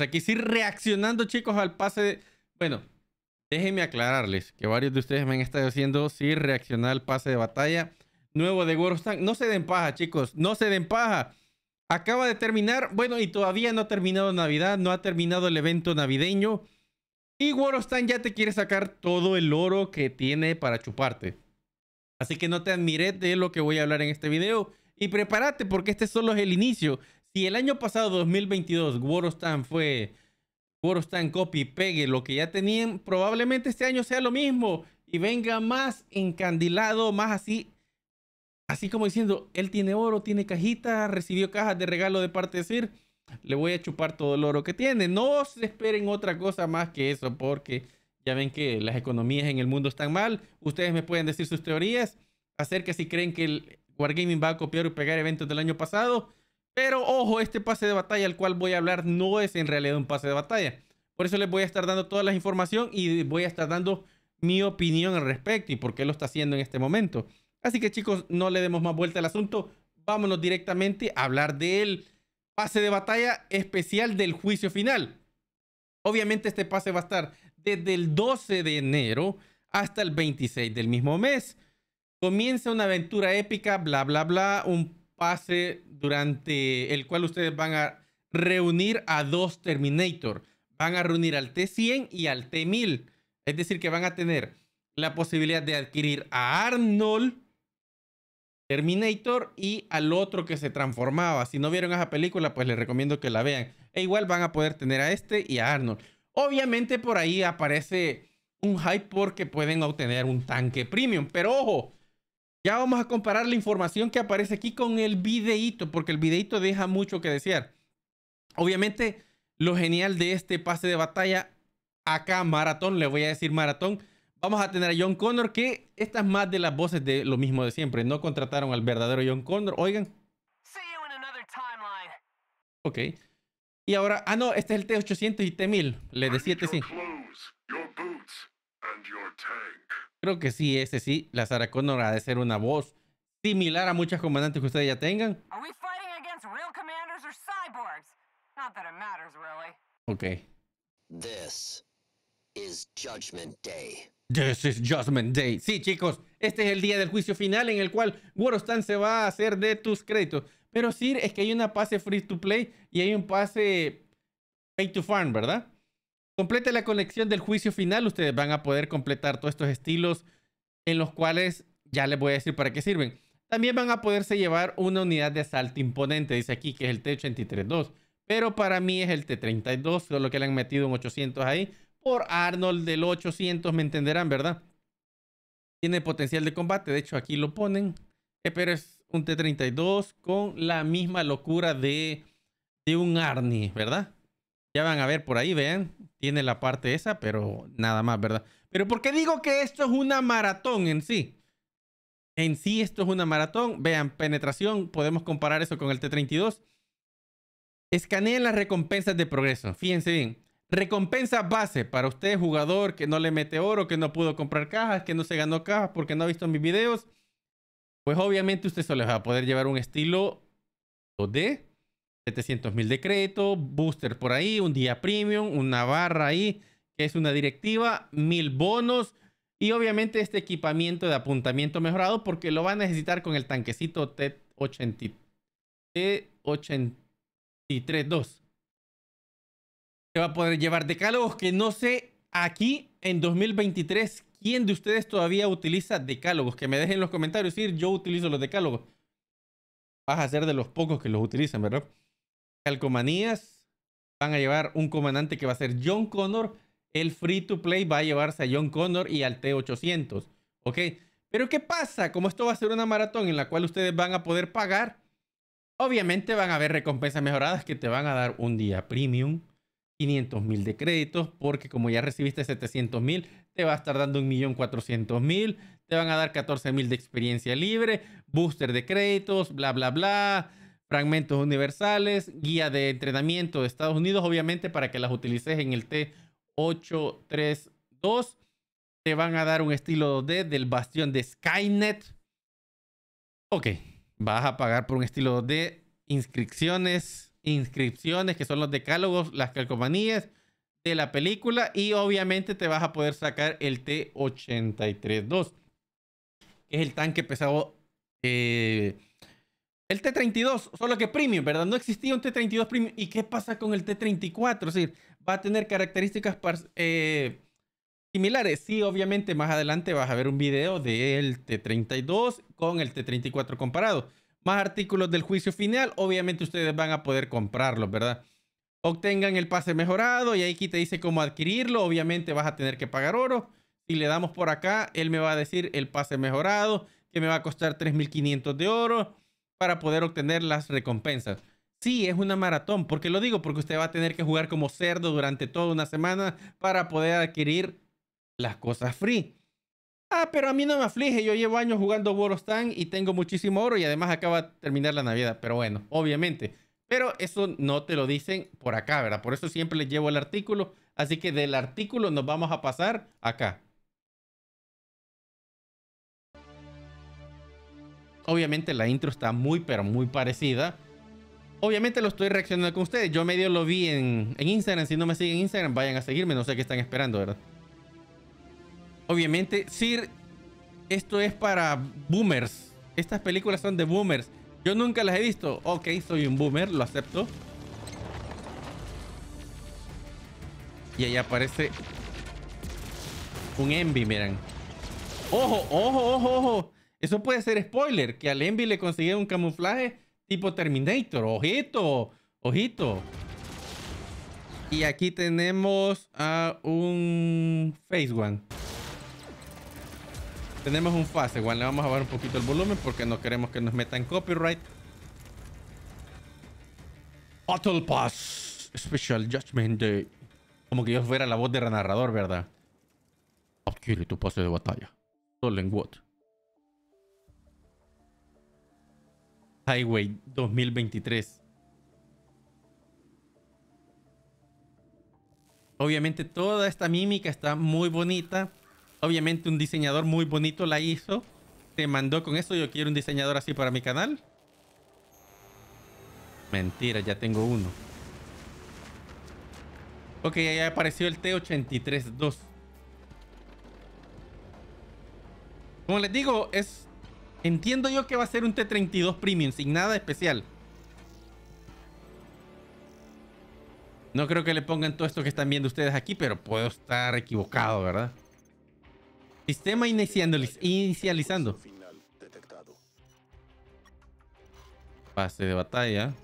Aquí sí reaccionando, chicos, al pase. De... Bueno, déjenme aclararles que varios de ustedes me han estado haciendo sí reaccionar al pase de batalla nuevo de Gorostan. No se den paja, chicos, no se den paja. Acaba de terminar, bueno, y todavía no ha terminado Navidad, no ha terminado el evento navideño. Y Gorostan ya te quiere sacar todo el oro que tiene para chuparte. Así que no te admires de lo que voy a hablar en este video. Y prepárate porque este solo es el inicio. Si el año pasado, 2022, Warostan fue Stan copy pegue lo que ya tenían, probablemente este año sea lo mismo y venga más encandilado, más así, así como diciendo, él tiene oro, tiene cajita... recibió cajas de regalo de parte de Sir, le voy a chupar todo el oro que tiene. No se esperen otra cosa más que eso, porque ya ven que las economías en el mundo están mal. Ustedes me pueden decir sus teorías acerca si creen que el Wargaming va a copiar y pegar eventos del año pasado. Pero ojo, este pase de batalla al cual voy a hablar no es en realidad un pase de batalla. Por eso les voy a estar dando toda la información y voy a estar dando mi opinión al respecto y por qué lo está haciendo en este momento. Así que chicos, no le demos más vuelta al asunto. Vámonos directamente a hablar del pase de batalla especial del juicio final. Obviamente este pase va a estar desde el 12 de enero hasta el 26 del mismo mes. Comienza una aventura épica, bla, bla, bla, un durante el cual ustedes van a reunir a dos Terminator. Van a reunir al T100 y al T1000. Es decir, que van a tener la posibilidad de adquirir a Arnold Terminator y al otro que se transformaba. Si no vieron esa película, pues les recomiendo que la vean. E igual van a poder tener a este y a Arnold. Obviamente por ahí aparece un hype porque pueden obtener un tanque premium. Pero ojo, ya vamos a comparar la información que aparece aquí con el videíto, porque el videíto deja mucho que desear. Obviamente, lo genial de este pase de batalla acá, maratón, le voy a decir maratón, vamos a tener a John Connor, que estas más de las voces de lo mismo de siempre. No contrataron al verdadero John Connor, oigan. Ok. Y ahora, ah no, este es el T800 y T1000, le de 7 sí. Creo que sí, ese sí. La Sarah Connor ha de ser una voz similar a muchas comandantes que ustedes ya tengan. Ok. This is Judgment Day. This is Judgment Day. Sí, chicos, este es el día del juicio final en el cual Warostan se va a hacer de tus créditos. Pero sí, es que hay una pase free to play y hay un pase pay to farm, ¿verdad? Complete la conexión del juicio final. Ustedes van a poder completar todos estos estilos en los cuales ya les voy a decir para qué sirven. También van a poderse llevar una unidad de asalto imponente, dice aquí que es el T-83-2. Pero para mí es el T-32, solo que le han metido un 800 ahí. Por Arnold del 800, me entenderán, ¿verdad? Tiene potencial de combate, de hecho aquí lo ponen. Eh, pero es un T-32 con la misma locura de, de un Arnie, ¿verdad? Ya van a ver por ahí, vean. Tiene la parte esa, pero nada más, ¿verdad? Pero porque digo que esto es una maratón en sí? En sí esto es una maratón. Vean, penetración, podemos comparar eso con el T32. Escaneen las recompensas de progreso. Fíjense bien. Recompensa base para usted, jugador que no le mete oro, que no pudo comprar cajas, que no se ganó cajas porque no ha visto mis videos. Pues obviamente usted solo va a poder llevar un estilo de... 700 mil crédito, booster por ahí, un día premium, una barra ahí, que es una directiva, mil bonos y obviamente este equipamiento de apuntamiento mejorado porque lo va a necesitar con el tanquecito T-83-2. Se va a poder llevar decálogos que no sé aquí en 2023 quién de ustedes todavía utiliza decálogos. Que me dejen en los comentarios, decir yo utilizo los decálogos vas a ser de los pocos que los utilizan, ¿verdad? calcomanías. Van a llevar un comandante que va a ser John Connor. El free to play va a llevarse a John Connor y al T800. ¿Ok? Pero ¿qué pasa? Como esto va a ser una maratón en la cual ustedes van a poder pagar, obviamente van a haber recompensas mejoradas que te van a dar un día premium, 500 mil de créditos, porque como ya recibiste 700 mil, te va a estar dando 1.400.000, te van a dar 14.000 mil de experiencia libre, booster de créditos, bla, bla, bla, fragmentos universales, guía de entrenamiento de Estados Unidos, obviamente para que las utilices en el T832. Te van a dar un estilo 2D del bastión de Skynet. Ok, vas a pagar por un estilo 2D, inscripciones, inscripciones que son los decálogos, las calcomanías de la película y obviamente te vas a poder sacar el T832, que es el tanque pesado. Eh, el T32, solo que premium, ¿verdad? No existía un T32 premium. ¿Y qué pasa con el T34? Es decir, va a tener características eh, similares. Sí, obviamente, más adelante vas a ver un video del T32 con el T34 comparado. Más artículos del juicio final, obviamente ustedes van a poder comprarlos, ¿verdad? Obtengan el pase mejorado y ahí aquí te dice cómo adquirirlo. Obviamente vas a tener que pagar oro. Si le damos por acá, él me va a decir el pase mejorado, que me va a costar 3.500 de oro para poder obtener las recompensas. Sí, es una maratón. porque lo digo? Porque usted va a tener que jugar como cerdo durante toda una semana para poder adquirir las cosas free. Ah, pero a mí no me aflige. Yo llevo años jugando Borostan y tengo muchísimo oro y además acaba de terminar la Navidad. Pero bueno, obviamente. Pero eso no te lo dicen por acá, ¿verdad? Por eso siempre les llevo el artículo. Así que del artículo nos vamos a pasar acá. Obviamente la intro está muy, pero muy parecida. Obviamente lo estoy reaccionando con ustedes. Yo medio lo vi en, en Instagram. Si no me siguen en Instagram, vayan a seguirme. No sé qué están esperando, ¿verdad? Obviamente, Sir, esto es para boomers. Estas películas son de boomers. Yo nunca las he visto. Ok, soy un boomer, lo acepto. Y ahí aparece un Envy, miren. ¡Ojo, ojo, ojo, ojo! Eso puede ser spoiler, que al Envy le consiguieron un camuflaje tipo Terminator. Ojito, ojito. Y aquí tenemos a un face One. Tenemos un Phase One. Le vamos a bajar un poquito el volumen porque no queremos que nos metan copyright. Battle Pass Special Judgment Day. Como que yo fuera la voz de narrador, ¿verdad? Adquiere tu pase de batalla. Solo en what? Highway 2023. Obviamente toda esta mímica está muy bonita. Obviamente un diseñador muy bonito la hizo. Te mandó con eso. Yo quiero un diseñador así para mi canal. Mentira, ya tengo uno. Ok, ya apareció el t 2 Como les digo, es Entiendo yo que va a ser un T32 Premium, sin nada especial. No creo que le pongan todo esto que están viendo ustedes aquí, pero puedo estar equivocado, ¿verdad? Sistema inicializando. Pase de batalla.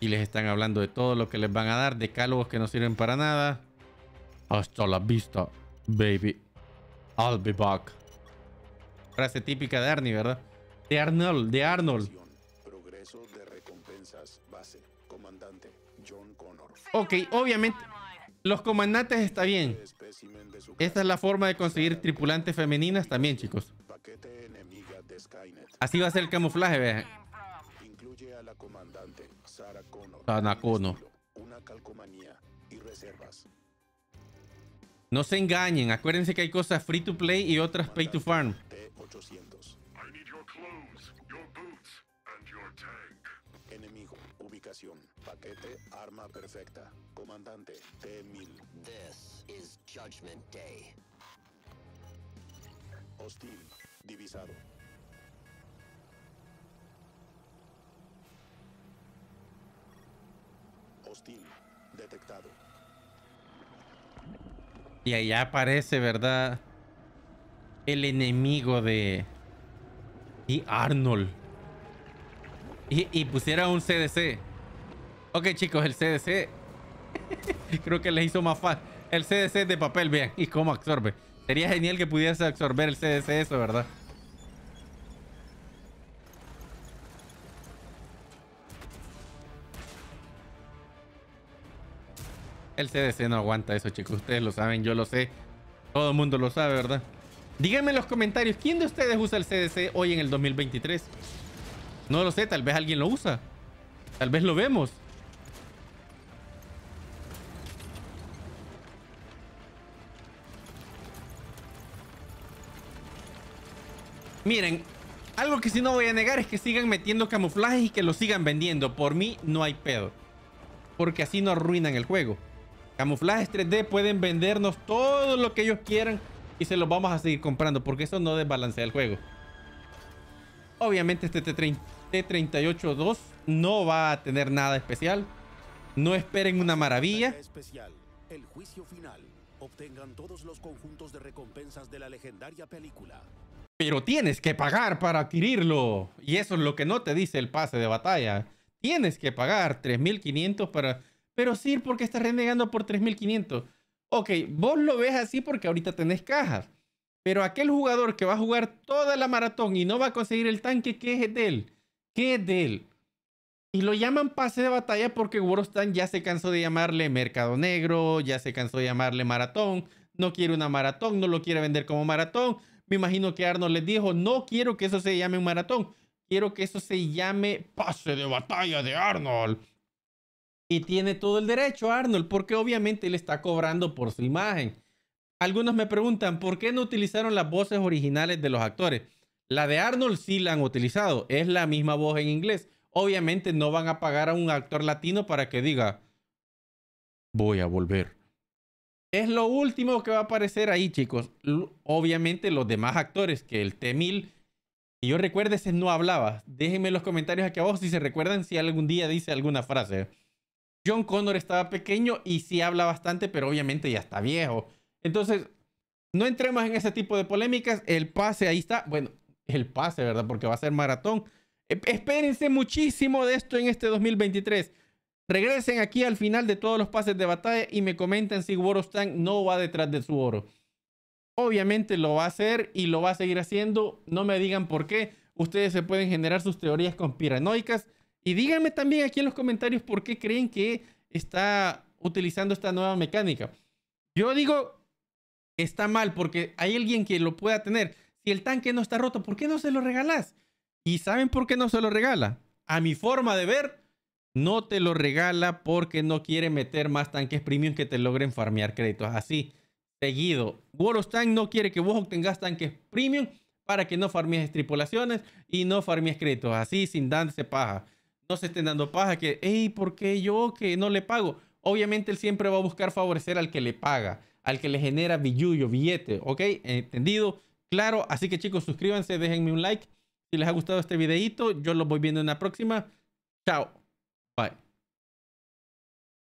Y les están hablando de todo lo que les van a dar, De decálogos que no sirven para nada. Hasta la vista, baby. I'll be back. Frase típica de Arnie, ¿verdad? De Arnold, de Arnold. Ok, obviamente. Los comandantes está bien. Esta es la forma de conseguir tripulantes femeninas también, chicos. Así va a ser el camuflaje, vean. Incluye comandante Sarah No se engañen, acuérdense que hay cosas free to play y otras pay to farm. 800. I Enemigo, ubicación, paquete, arma perfecta. Comandante, T-1000. This is Judgment Day. Hostil, divisado. Hostil, detectado. Y ahí aparece, ¿verdad? El enemigo de... Y Arnold. Y, pusiera un CDC. Ok, chicos, el CDC... Creo que les hizo más fácil. El CDC de papel, vean. Y cómo absorbe. Sería genial que pudiese absorber el CDC eso, ¿verdad? El CDC no aguanta eso, chicos. Ustedes lo saben, yo lo sé. Todo el mundo lo sabe, ¿verdad? Díganme en los comentarios, ¿quién de ustedes usa el CDC hoy en el 2023? No lo sé, tal vez alguien lo usa. Tal vez lo vemos. Miren, algo que sí no voy a negar es que sigan metiendo camuflajes y que lo sigan vendiendo. Por mí no hay pedo. Porque así no arruinan el juego. Camuflajes 3D pueden vendernos todo lo que ellos quieran y se los vamos a seguir comprando porque eso no desbalancea el juego. Obviamente este T-38-2 no va a tener nada especial. No esperen una maravilla. Especial, el Obtengan todos los conjuntos de recompensas de la legendaria película. Pero tienes que pagar para adquirirlo. Y eso es lo que no te dice el pase de batalla. Tienes que pagar 3.500 para... Pero sí, porque estás renegando por 3.500? Ok, vos lo ves así porque ahorita tenés cajas. Pero aquel jugador que va a jugar toda la maratón y no va a conseguir el tanque, ¿qué es de él? ¿Qué es de él? Y lo llaman pase de batalla porque Worostan ya se cansó de llamarle mercado negro, ya se cansó de llamarle maratón, no quiere una maratón, no lo quiere vender como maratón. Me imagino que Arnold les dijo, no quiero que eso se llame un maratón, quiero que eso se llame pase de batalla de Arnold. Y tiene todo el derecho Arnold, porque obviamente él está cobrando por su imagen. Algunos me preguntan, ¿por qué no utilizaron las voces originales de los actores? La de Arnold sí la han utilizado, es la misma voz en inglés. Obviamente no van a pagar a un actor latino para que diga, voy a volver. Es lo último que va a aparecer ahí, chicos. Obviamente los demás actores, que el T-1000, y yo recuerdo, ese no hablaba. Déjenme en los comentarios aquí abajo si se recuerdan si algún día dice alguna frase. John Connor estaba pequeño y sí habla bastante, pero obviamente ya está viejo. Entonces, no entremos en ese tipo de polémicas. El pase ahí está. Bueno, el pase, ¿verdad? Porque va a ser maratón. Eh, espérense muchísimo de esto en este 2023. Regresen aquí al final de todos los pases de batalla y me comenten si Worostan no va detrás de su oro. Obviamente lo va a hacer y lo va a seguir haciendo. No me digan por qué. Ustedes se pueden generar sus teorías conspiranoicas. Y díganme también aquí en los comentarios por qué creen que está utilizando esta nueva mecánica. Yo digo, está mal porque hay alguien que lo pueda tener. Si el tanque no está roto, ¿por qué no se lo regalás? ¿Y saben por qué no se lo regala? A mi forma de ver, no te lo regala porque no quiere meter más tanques premium que te logren farmear créditos. Así, seguido. of Tank no quiere que vos obtengas tanques premium para que no farmies tripulaciones y no farmies créditos. Así, sin darse paja. No se estén dando paja que, hey, ¿por qué yo que no le pago? Obviamente él siempre va a buscar favorecer al que le paga, al que le genera billuyo, billete, ¿ok? ¿Entendido? Claro, así que chicos, suscríbanse, déjenme un like. Si les ha gustado este videito, yo los voy viendo en la próxima. Chao. Bye.